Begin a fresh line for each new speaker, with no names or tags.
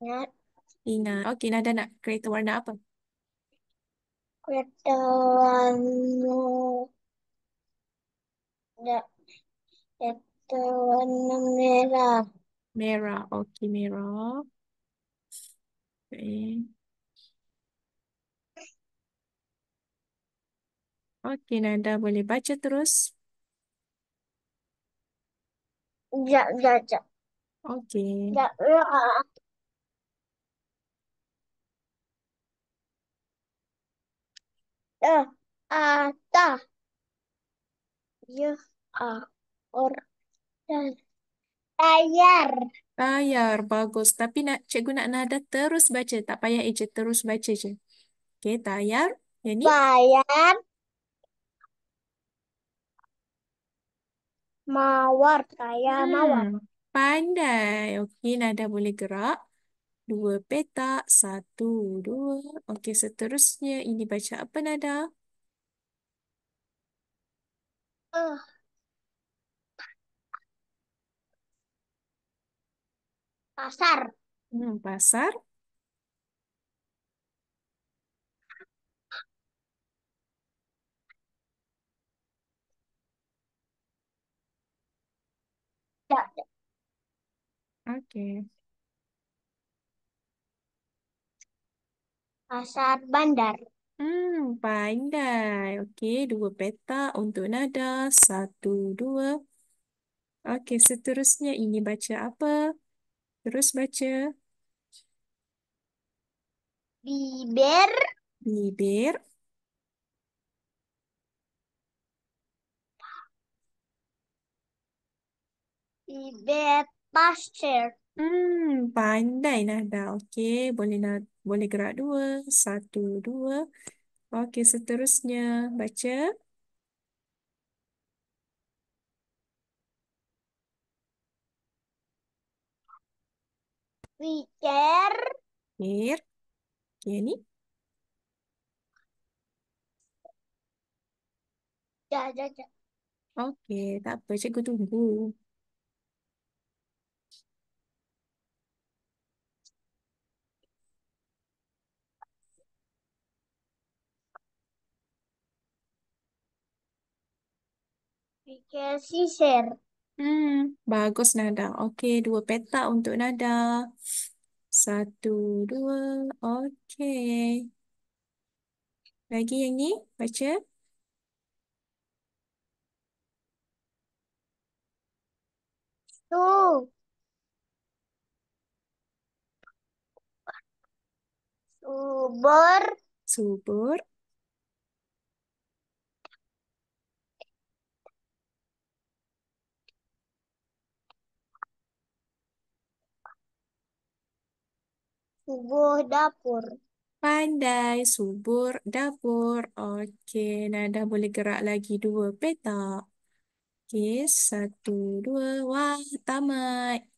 Ingat. Ingat. Okey, Nada nak kereta warna apa? Kereta warna... ya, Kereta warna merah. Merah. Okey, merah. Okey. Okey, Nada boleh baca terus. Ya, ya, ya. Okay. Ya, ya. Ta, a, ta. Ya, a, or, dan. Tayar. Tayar, bagus. Tapi nak cikgu nak nada terus baca. Tak payah eja, terus baca je. Okay, tayar. Yang ni. Tayar. Mawar, tayar hmm. mawar. Pandai. Okey, nada boleh gerak. Dua petak. Satu, dua. Okey, seterusnya ini baca apa Nada? Uh. Pasar. Hmm, pasar. Ya, ya. Okay. Pasar Bandar. Hmm, pandai. Okey, dua petak untuk nada. Satu, dua. Okey, seterusnya ini baca apa? Terus baca. bibir, bibir, bibir pasir, Hmm, pandai nada. Okey, boleh nada. Boleh gerak dua, satu, dua. Okey, seterusnya baca. Peter. Peter. Yang ni? Ya, ya, ya. Okey, tak apa. Cikgu tunggu. Aplikasi share. Hmm, bagus Nada. Okey, dua petak untuk Nada. Satu, dua. Okey. Lagi yang ni, baca. Tu. Subur. Subur. subuh dapur. Pandai, subur, dapur. Okey, Nada boleh gerak lagi dua petak. Okey, satu, dua. Wah, tamat.